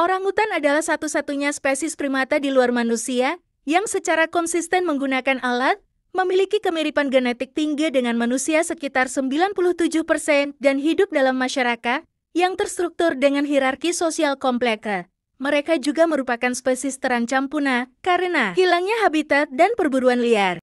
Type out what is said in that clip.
Orangutan adalah satu-satunya spesies primata di luar manusia yang secara konsisten menggunakan alat, memiliki kemiripan genetik tinggi dengan manusia sekitar 97% dan hidup dalam masyarakat yang terstruktur dengan hierarki sosial kompleks. Mereka juga merupakan spesies terancam punah karena hilangnya habitat dan perburuan liar.